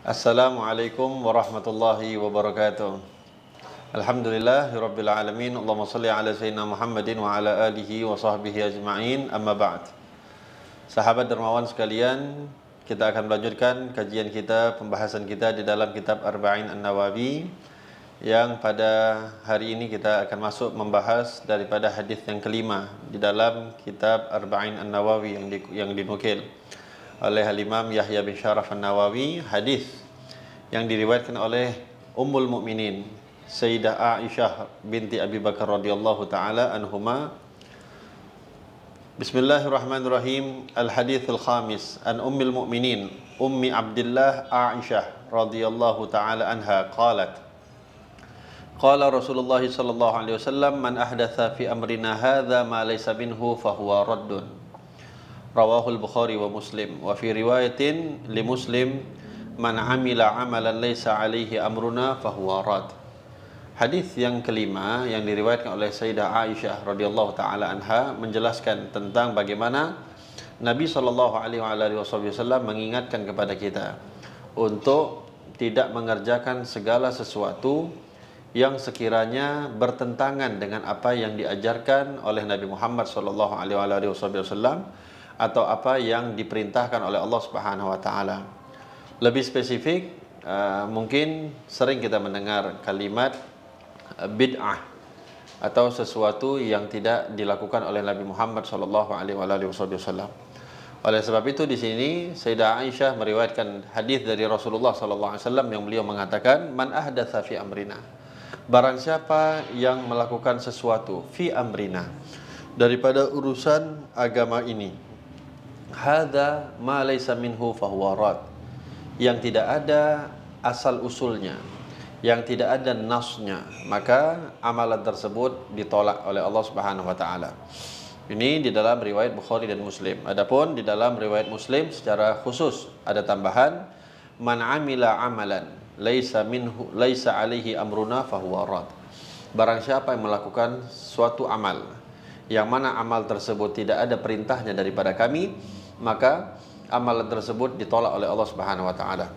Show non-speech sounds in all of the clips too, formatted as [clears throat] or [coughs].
Assalamualaikum warahmatullahi wabarakatuh. Alhamdulillahirabbil alamin. Allahumma salli ala sayyidina Muhammadin wa ala alihi wa sahbihi ajma'in. Amma ba'd. Sahabat dermawan sekalian, kita akan melanjutkan kajian kita, pembahasan kita di dalam kitab Arba'in An-Nawawi yang pada hari ini kita akan masuk membahas daripada hadis yang kelima di dalam kitab Arba'in An-Nawawi yang di, yang dinukil. Di oleh al Imam Yahya bin Syaraf An-Nawawi hadis yang diriwayatkan oleh Ummul Mukminin Sayyidah Aisyah binti Abi Bakar radhiyallahu taala anhuma Bismillahirrahmanirrahim Al-Hadith khamis An Ummul Mukminin Ummi Abdullah Aisyah radhiyallahu taala anha qalat قال رسول الله صلى الله عليه وسلم من أحدث في أمرنا هذا ما ليس منه فهو رد rawahul Bukhari wa Muslim wa fi riwayatin li Muslim man amila amalan laysa alaihi amruna fahuwa rad Hadis yang kelima yang diriwayatkan oleh Sayyidah Aisyah radhiyallahu taala anha menjelaskan tentang bagaimana Nabi sallallahu alaihi wasallam mengingatkan kepada kita untuk tidak mengerjakan segala sesuatu yang sekiranya bertentangan dengan apa yang diajarkan oleh Nabi Muhammad sallallahu alaihi wasallam atau apa yang diperintahkan oleh Allah Subhanahu wa taala. Lebih spesifik eh, mungkin sering kita mendengar kalimat eh, bid'ah atau sesuatu yang tidak dilakukan oleh Nabi Muhammad sallallahu alaihi wasallam. Oleh sebab itu di sini Sayyidah Aisyah meriwayatkan hadis dari Rasulullah sallallahu alaihi wasallam yang beliau mengatakan man ahdatsa fi amrina. Barang siapa yang melakukan sesuatu fi amrina daripada urusan agama ini Hada ma laysa minhu fahuwa rad. Yang tidak ada asal usulnya, yang tidak ada nasnya, maka amalan tersebut ditolak oleh Allah Subhanahu wa taala. Ini di dalam riwayat Bukhari dan Muslim. Adapun di dalam riwayat Muslim secara khusus ada tambahan man amila amalan laisa minhu laisa alaihi amruna fahuwa rad. Barang siapa yang melakukan suatu amal yang mana amal tersebut tidak ada perintahnya daripada kami, maka amalan tersebut ditolak oleh Allah Subhanahu wa taala.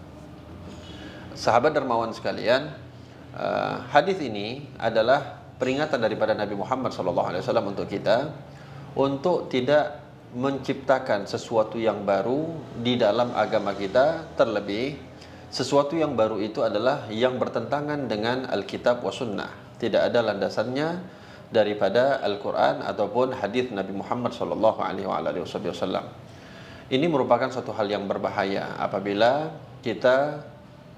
Sahabat dermawan sekalian, eh, hadis ini adalah peringatan daripada Nabi Muhammad SAW untuk kita untuk tidak menciptakan sesuatu yang baru di dalam agama kita terlebih sesuatu yang baru itu adalah yang bertentangan dengan Alkitab wa Sunnah tidak ada landasannya daripada Al-Quran ataupun hadis Nabi Muhammad SAW ini merupakan suatu hal yang berbahaya apabila kita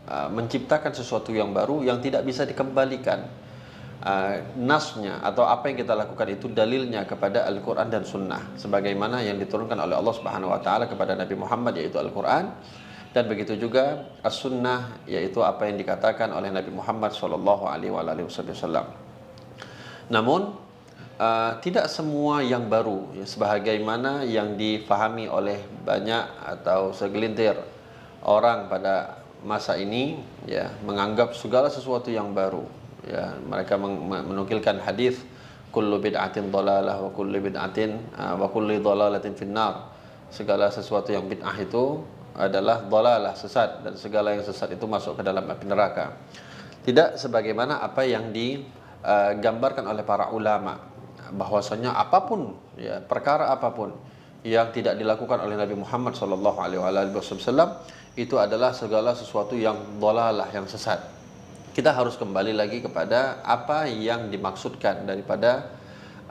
uh, menciptakan sesuatu yang baru yang tidak bisa dikembalikan. Uh, nasnya atau apa yang kita lakukan itu dalilnya kepada Al-Quran dan Sunnah sebagaimana yang diturunkan oleh Allah Subhanahu Wa Taala kepada Nabi Muhammad yaitu Al-Quran dan begitu juga as-sunnah yaitu apa yang dikatakan oleh Nabi Muhammad Shallallahu alaihi wasallam. Namun uh, tidak semua yang baru ya, sebagaimana yang difahami oleh banyak atau segelintir orang pada masa ini ya menganggap segala sesuatu yang baru ya mereka menukilkan hadis kullu bid'atin dhalalah wa kullu bid'atin uh, wa kullu dhalalatin finnar segala sesuatu yang bid'ah itu adalah dhalalah sesat dan segala yang sesat itu masuk ke dalam api neraka tidak sebagaimana apa yang digambarkan eh, oleh para ulama bahwasanya apapun ya perkara apapun yang tidak dilakukan oleh Nabi Muhammad saw itu adalah segala sesuatu yang dolalah yang sesat. Kita harus kembali lagi kepada apa yang dimaksudkan daripada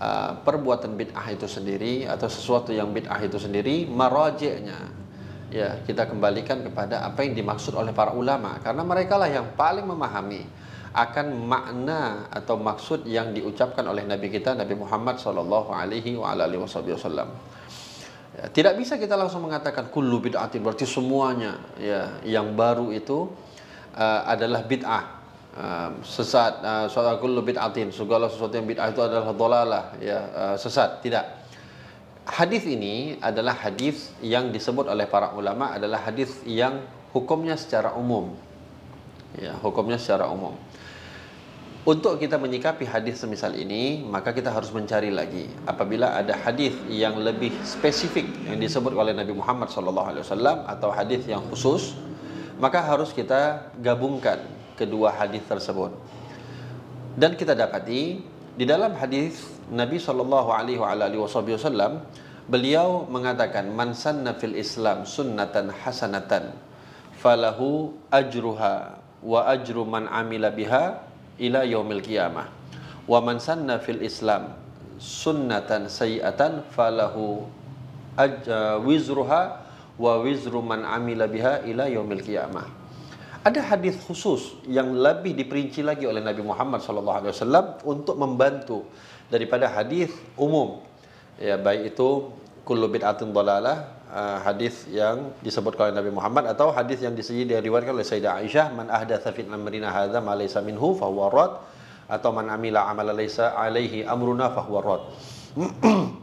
uh, perbuatan bid'ah itu sendiri atau sesuatu yang bid'ah itu sendiri marojeknya ya kita kembalikan kepada apa yang dimaksud oleh para ulama karena merekalah yang paling memahami akan makna atau maksud yang diucapkan oleh Nabi kita Nabi Muhammad sallallahu alaihi wasallam. Ya, tidak bisa kita langsung mengatakan kullu bid'atin berarti semuanya ya yang baru itu uh, adalah bid'ah. Uh, sesat uh, eh, soal kullu bid'atin segala sesuatu yang bid'ah itu adalah dolalah ya uh, sesat tidak. Hadis ini adalah hadis yang disebut oleh para ulama adalah hadis yang hukumnya secara umum. Ya, hukumnya secara umum. Untuk kita menyikapi hadis semisal ini, maka kita harus mencari lagi apabila ada hadis yang lebih spesifik yang disebut oleh Nabi Muhammad SAW atau hadis yang khusus, maka harus kita gabungkan kedua hadis tersebut. Dan kita dapati di dalam hadis Nabi Shallallahu Alaihi Wasallam beliau mengatakan man sanna fil Islam sunnatan hasanatan falahu ajruha wa ajru man amila biha ila yaumil qiyamah wa man sanna fil islam sunnatan sayyatan falahu aj- eh, wizruha wa wizru man amila biha ila yaumil qiyamah ada hadis khusus yang lebih diperinci lagi oleh Nabi Muhammad sallallahu alaihi wasallam untuk membantu daripada hadis umum ya baik itu kullu bid'atin dalalah uh, hadis yang disebutkan oleh Nabi Muhammad atau hadis yang disebut diriwayatkan oleh Sayyidah Aisyah man ahda fi amrina hadza ma laysa minhu fa rad atau man amila amala laysa alaihi amruna fa rad. [clears throat]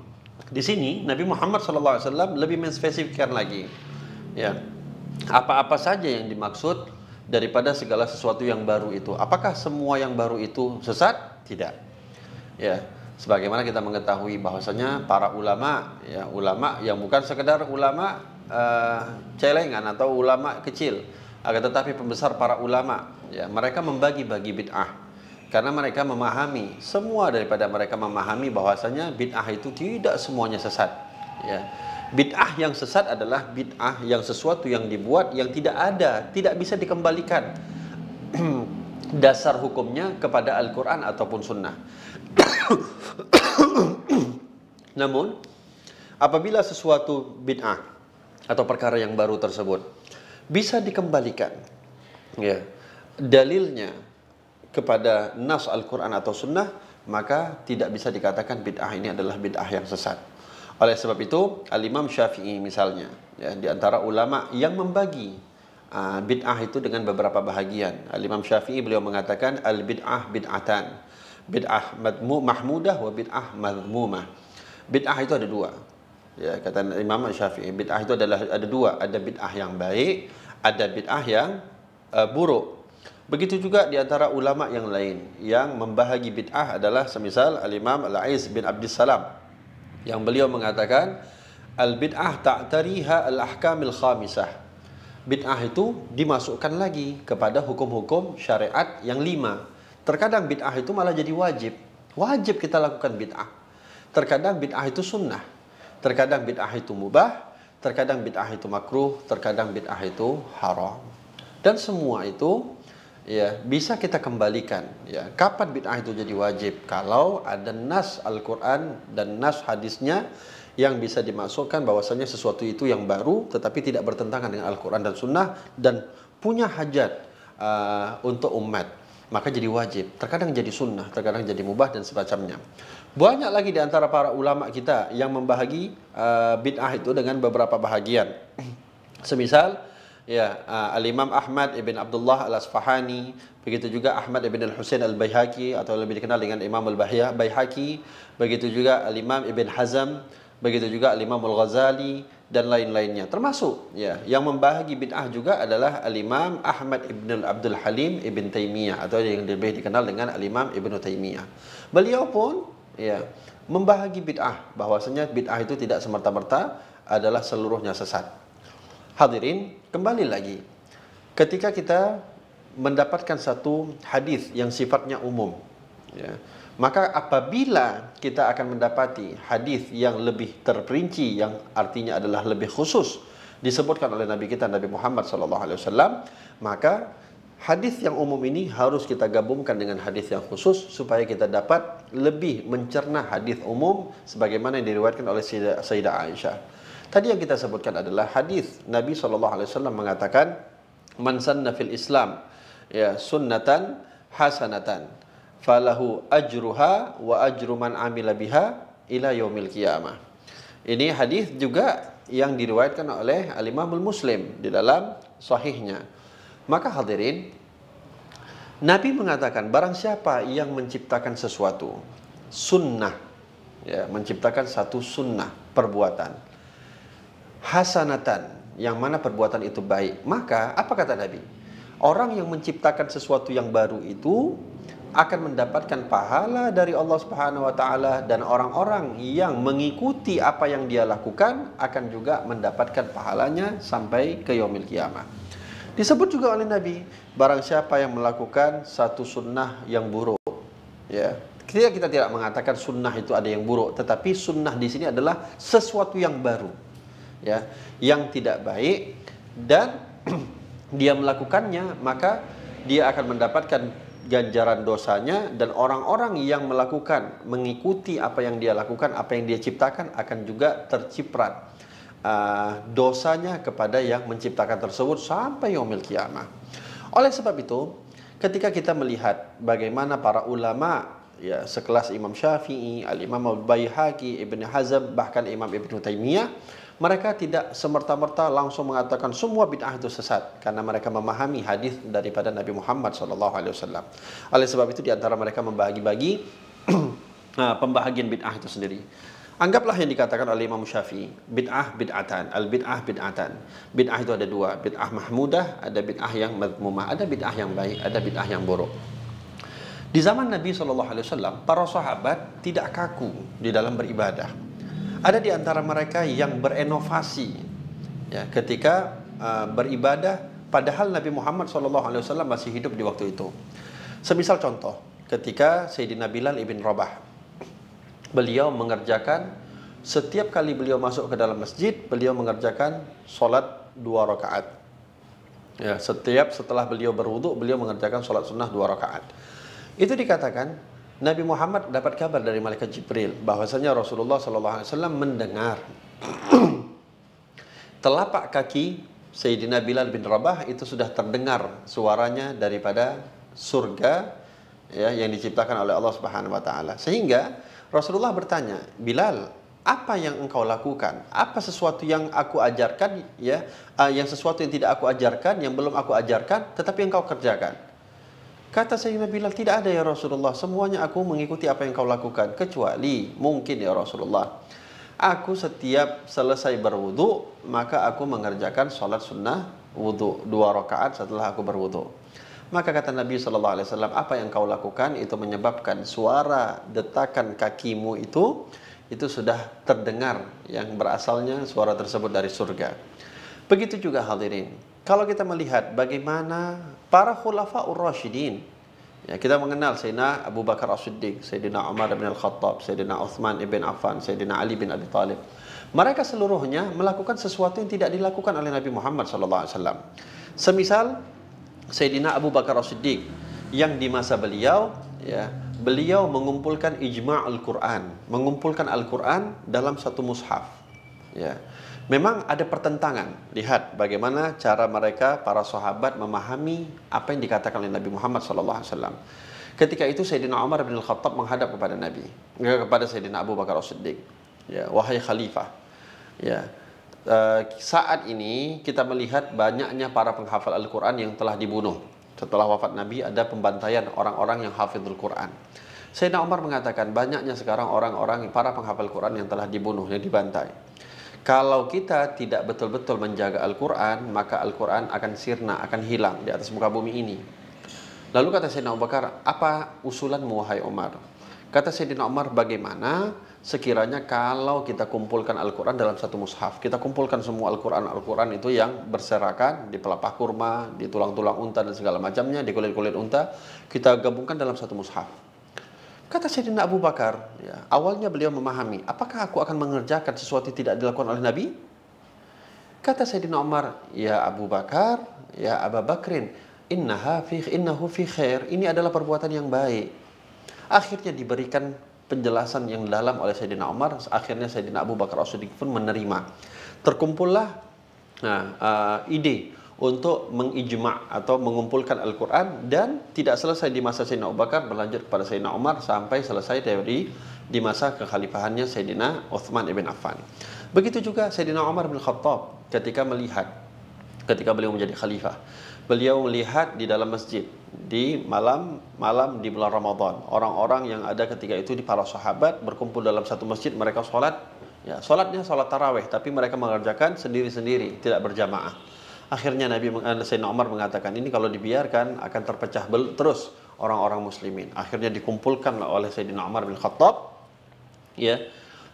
Di sini Nabi Muhammad sallallahu alaihi wasallam lebih menspesifikkan lagi. Ya. Apa-apa saja yang dimaksud daripada segala sesuatu yang baru itu. Apakah semua yang baru itu sesat? Tidak. Ya sebagaimana kita mengetahui bahwasanya para ulama ya ulama yang bukan sekedar ulama uh, celengan atau ulama kecil akan tetapi pembesar para ulama ya mereka membagi-bagi bid'ah karena mereka memahami semua daripada mereka memahami bahwasanya bid'ah itu tidak semuanya sesat ya bid'ah yang sesat adalah bid'ah yang sesuatu yang dibuat yang tidak ada tidak bisa dikembalikan [clears throat] dasar hukumnya kepada Al-Quran ataupun Sunnah. [coughs] Namun, apabila sesuatu bid'ah atau perkara yang baru tersebut bisa dikembalikan, ya dalilnya kepada nas Al-Quran atau Sunnah, maka tidak bisa dikatakan bid'ah ini adalah bid'ah yang sesat. Oleh sebab itu, Al-Imam Syafi'i misalnya, ya, di antara ulama yang membagi Ah, bid'ah itu dengan beberapa bahagian. Al-Imam Syafi'i beliau mengatakan al-bid'ah bid'atan. Bid'ah mahmudah wa bid'ah madhmumah. Bid'ah itu ada dua. Ya, kata Imam Syafi'i, bid'ah itu adalah ada dua, ada bid'ah yang baik, ada bid'ah yang uh, buruk. Begitu juga di antara ulama yang lain yang membahagi bid'ah adalah semisal Al-Imam Al-Aiz bin Abdul Salam yang beliau mengatakan al-bid'ah ta'tariha al-ahkamil khamisah. bid'ah itu dimasukkan lagi kepada hukum-hukum syariat yang lima. Terkadang bid'ah itu malah jadi wajib. Wajib kita lakukan bid'ah. Terkadang bid'ah itu sunnah. Terkadang bid'ah itu mubah. Terkadang bid'ah itu makruh. Terkadang bid'ah itu haram. Dan semua itu ya bisa kita kembalikan ya kapan bid'ah itu jadi wajib kalau ada nas Al-Qur'an dan nas hadisnya yang bisa dimasukkan bahwasanya sesuatu itu yang baru tetapi tidak bertentangan dengan Al-Quran dan Sunnah dan punya hajat uh, untuk umat maka jadi wajib. Terkadang jadi sunnah, terkadang jadi mubah dan semacamnya. Banyak lagi di antara para ulama kita yang membahagi uh, bid'ah itu dengan beberapa bahagian. [clears throat] Semisal ya uh, Al-Imam Ahmad ibn Abdullah Al-Asfahani, begitu juga Ahmad ibn Al-Husain Al-Baihaqi atau lebih dikenal dengan Imam Al-Baihaqi, begitu juga Al-Imam Ibn Hazm Begitu juga Imam Al-Ghazali dan lain-lainnya. Termasuk ya yang membahagi bid'ah juga adalah Al-Imam Ahmad Ibn Abdul Halim Ibn Taimiyah atau yang lebih dikenal dengan Al-Imam Ibn Taimiyah. Beliau pun ya membahagi bid'ah bahwasanya bid'ah itu tidak semerta-merta adalah seluruhnya sesat. Hadirin, kembali lagi. Ketika kita mendapatkan satu hadis yang sifatnya umum, ya, maka apabila kita akan mendapati hadis yang lebih terperinci yang artinya adalah lebih khusus disebutkan oleh Nabi kita Nabi Muhammad sallallahu alaihi wasallam, maka hadis yang umum ini harus kita gabungkan dengan hadis yang khusus supaya kita dapat lebih mencerna hadis umum sebagaimana yang diriwayatkan oleh Sayyidah Aisyah. Tadi yang kita sebutkan adalah hadis Nabi sallallahu alaihi wasallam mengatakan man sanna fil Islam ya sunnatan hasanatan falahu ajruha wa ajru man amila biha ila yaumil qiyamah. Ini hadis juga yang diriwayatkan oleh al imamul Muslim di dalam sahihnya. Maka hadirin, Nabi mengatakan barang siapa yang menciptakan sesuatu sunnah ya, menciptakan satu sunnah perbuatan hasanatan yang mana perbuatan itu baik maka apa kata Nabi orang yang menciptakan sesuatu yang baru itu akan mendapatkan pahala dari Allah Subhanahu wa taala dan orang-orang yang mengikuti apa yang dia lakukan akan juga mendapatkan pahalanya sampai ke yaumil kiamah. Disebut juga oleh Nabi, barang siapa yang melakukan satu sunnah yang buruk, ya. Kita kita tidak mengatakan sunnah itu ada yang buruk, tetapi sunnah di sini adalah sesuatu yang baru. Ya, yang tidak baik dan [clears throat] dia melakukannya, maka dia akan mendapatkan ganjaran dosanya dan orang-orang yang melakukan mengikuti apa yang dia lakukan apa yang dia ciptakan akan juga terciprat uh, dosanya kepada yang menciptakan tersebut sampai yomil kiamah. Oleh sebab itu, ketika kita melihat bagaimana para ulama ya sekelas Imam Syafi'i, Al Imam Al-Baihaqi, Ibn Hazm bahkan Imam Ibn Taimiyah mereka tidak semerta-merta langsung mengatakan semua bid'ah itu sesat karena mereka memahami hadis daripada Nabi Muhammad SAW. Oleh sebab itu di antara mereka membagi-bagi [clears throat] ah, pembahagian bid'ah itu sendiri. Anggaplah yang dikatakan oleh Imam Syafi'i, bid'ah bid'atan, al-bid'ah bid'atan. Bid'ah itu ada dua, bid'ah mahmudah, ada bid'ah yang madmumah, ada bid'ah yang baik, ada bid'ah yang buruk. Di zaman Nabi SAW, para sahabat tidak kaku di dalam beribadah. Ada di antara mereka yang berinovasi ya, ketika uh, beribadah padahal Nabi Muhammad SAW masih hidup di waktu itu. Semisal contoh, ketika Sayyidina Bilal ibn Rabah, beliau mengerjakan setiap kali beliau masuk ke dalam masjid, beliau mengerjakan sholat dua rakaat. Ya, setiap setelah beliau berwudhu, beliau mengerjakan sholat sunnah dua rakaat. Itu dikatakan Nabi Muhammad dapat kabar dari malaikat Jibril bahwasanya Rasulullah SAW mendengar [clears throat] telapak kaki Sayyidina Bilal bin Rabah itu sudah terdengar suaranya daripada surga ya yang diciptakan oleh Allah Subhanahu wa taala. Sehingga Rasulullah bertanya, "Bilal, apa yang engkau lakukan? Apa sesuatu yang aku ajarkan ya, ah, yang sesuatu yang tidak aku ajarkan, yang belum aku ajarkan tetapi engkau kerjakan?" Kata Sayyidina Bilal, tidak ada ya Rasulullah. Semuanya aku mengikuti apa yang kau lakukan. Kecuali mungkin ya Rasulullah. Aku setiap selesai berwudu, maka aku mengerjakan sholat sunnah wudu. Dua rakaat setelah aku berwudu. Maka kata Nabi saw apa yang kau lakukan itu menyebabkan suara detakan kakimu itu itu sudah terdengar yang berasalnya suara tersebut dari surga. Begitu juga hadirin. kalau kita melihat bagaimana para khulafa'ur rasyidin ya, kita mengenal Sayyidina Abu Bakar As-Siddiq, Sayyidina Umar bin Al-Khattab, Sayyidina Uthman ibn Affan, Sayyidina Ali bin Abi Talib. Mereka seluruhnya melakukan sesuatu yang tidak dilakukan oleh Nabi Muhammad sallallahu alaihi wasallam. Semisal Sayyidina Abu Bakar As-Siddiq yang di masa beliau ya, beliau mengumpulkan ijma' Al-Qur'an, mengumpulkan Al-Qur'an dalam satu mushaf. Ya. Memang ada pertentangan. Lihat bagaimana cara mereka para sahabat memahami apa yang dikatakan oleh Nabi Muhammad SAW. Ketika itu Sayyidina Umar bin Khattab menghadap kepada Nabi, eh, kepada Sayyidina Abu Bakar As-Siddiq. Ya, wahai khalifah. Ya, Uh, saat ini kita melihat banyaknya para penghafal Al-Quran yang telah dibunuh. Setelah wafat Nabi ada pembantaian orang-orang yang hafizul Quran. Sayyidina Umar mengatakan banyaknya sekarang orang-orang para penghafal Quran yang telah dibunuh, yang dibantai. Kalau kita tidak betul-betul menjaga Al-Quran, maka Al-Quran akan sirna, akan hilang di atas muka bumi ini. Lalu kata Sayyidina Abu Bakar, apa usulan wahai Umar? Kata Sayyidina Umar, bagaimana sekiranya kalau kita kumpulkan Al-Quran dalam satu mushaf, kita kumpulkan semua Al-Quran, Al-Quran itu yang berserakan di pelapah kurma, di tulang-tulang unta dan segala macamnya, di kulit-kulit unta, kita gabungkan dalam satu mushaf. Kata Sayyidina Abu Bakar, ya, awalnya beliau memahami, apakah aku akan mengerjakan sesuatu yang tidak dilakukan oleh Nabi? Kata Sayyidina Umar, ya Abu Bakar, ya Abu Bakrin, innaha fi, innahu fi khair, ini adalah perbuatan yang baik. Akhirnya diberikan penjelasan yang dalam oleh Sayyidina Umar, akhirnya Sayyidina Abu Bakar As-Siddiq pun menerima. Terkumpullah nah, uh, ide untuk mengijma' atau mengumpulkan Al-Quran dan tidak selesai di masa Sayyidina Abu Bakar berlanjut kepada Sayyidina Umar sampai selesai dari di masa kekhalifahannya Sayyidina Uthman ibn Affan. Begitu juga Sayyidina Umar bin Khattab ketika melihat ketika beliau menjadi khalifah. Beliau melihat di dalam masjid di malam malam di bulan Ramadan orang-orang yang ada ketika itu di para sahabat berkumpul dalam satu masjid mereka sholat ya sholatnya sholat taraweh tapi mereka mengerjakan sendiri-sendiri tidak berjamaah Akhirnya Nabi eh, Sayyidina Umar mengatakan ini kalau dibiarkan akan terpecah terus orang-orang muslimin. Akhirnya dikumpulkan oleh Sayyidina Umar bin Khattab ya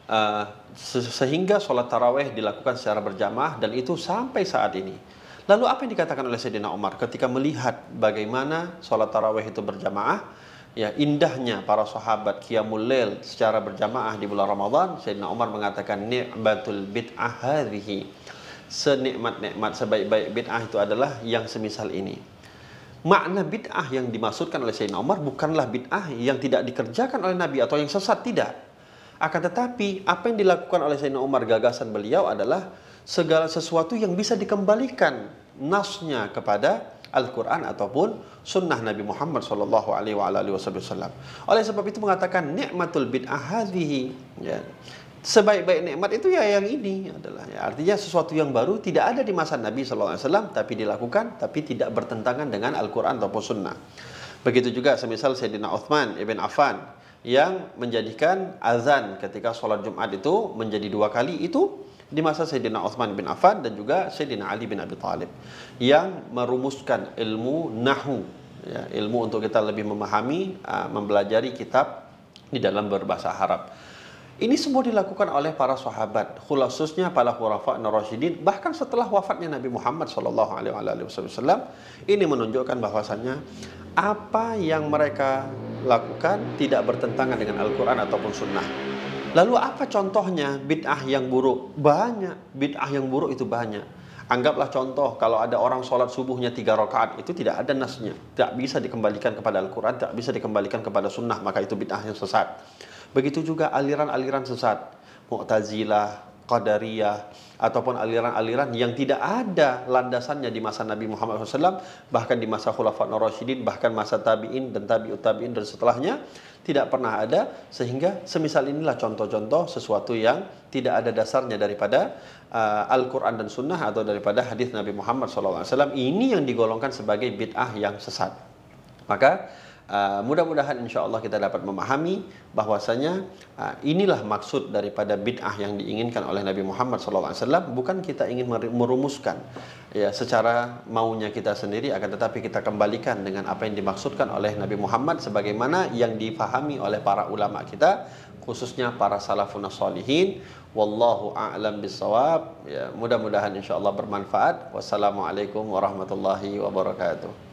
uh, sehingga sholat taraweh dilakukan secara berjamaah dan itu sampai saat ini. Lalu apa yang dikatakan oleh Sayyidina Umar ketika melihat bagaimana sholat taraweh itu berjamaah? Ya, indahnya para sahabat qiyamul lail secara berjamaah di bulan Ramadan, Sayyidina Umar mengatakan ni'batul bid'ah hadhihi senikmat-nikmat sebaik-baik bid'ah itu adalah yang semisal ini. Makna bid'ah yang dimaksudkan oleh Sayyidina Umar bukanlah bid'ah yang tidak dikerjakan oleh Nabi atau yang sesat, tidak. Akan tetapi, apa yang dilakukan oleh Sayyidina Umar gagasan beliau adalah segala sesuatu yang bisa dikembalikan nasnya kepada Al-Quran ataupun sunnah Nabi Muhammad sallallahu alaihi wasallam. Oleh sebab itu mengatakan nikmatul bid'ah hadhihi ya sebaik-baik nikmat itu ya yang ini adalah ya, artinya sesuatu yang baru tidak ada di masa Nabi SAW tapi dilakukan tapi tidak bertentangan dengan Al-Quran ataupun Sunnah begitu juga semisal Sayyidina Uthman Ibn Affan yang menjadikan azan ketika sholat Jumat itu menjadi dua kali itu di masa Sayyidina Uthman bin Affan dan juga Sayyidina Ali bin Abi Thalib yang merumuskan ilmu nahu ya, ilmu untuk kita lebih memahami uh, mempelajari kitab di dalam berbahasa Arab. Ini semua dilakukan oleh para sahabat, khususnya para khulafa Narosidin, bahkan setelah wafatnya Nabi Muhammad saw ini menunjukkan bahwasannya apa yang mereka lakukan tidak bertentangan dengan Al-Quran ataupun Sunnah. Lalu apa contohnya bid'ah yang buruk? Banyak, bid'ah yang buruk itu banyak. Anggaplah contoh kalau ada orang sholat subuhnya tiga rakaat itu tidak ada nasnya, tidak bisa dikembalikan kepada Al-Quran, tidak bisa dikembalikan kepada Sunnah, maka itu bid'ah yang sesat. Begitu juga aliran-aliran sesat, Mu'tazilah, Qadariyah, ataupun aliran-aliran yang tidak ada landasannya di masa Nabi Muhammad SAW, bahkan di masa Nur Rashidin bahkan masa Tabi'in dan Tabi'ut Tabi'in dan setelahnya, tidak pernah ada, sehingga semisal inilah contoh-contoh sesuatu yang tidak ada dasarnya daripada uh, Al-Quran dan Sunnah atau daripada hadis Nabi Muhammad SAW. Ini yang digolongkan sebagai bid'ah yang sesat. Maka Ah, mudah-mudahan insya Allah kita dapat memahami bahwasanya ah, inilah maksud daripada bid'ah yang diinginkan oleh Nabi Muhammad SAW bukan kita ingin merumuskan ya secara maunya kita sendiri akan tetapi kita kembalikan dengan apa yang dimaksudkan oleh Nabi Muhammad sebagaimana yang difahami oleh para ulama kita khususnya para salafun salihin wallahu a'lam bisawab ya mudah-mudahan insyaallah bermanfaat wassalamualaikum warahmatullahi wabarakatuh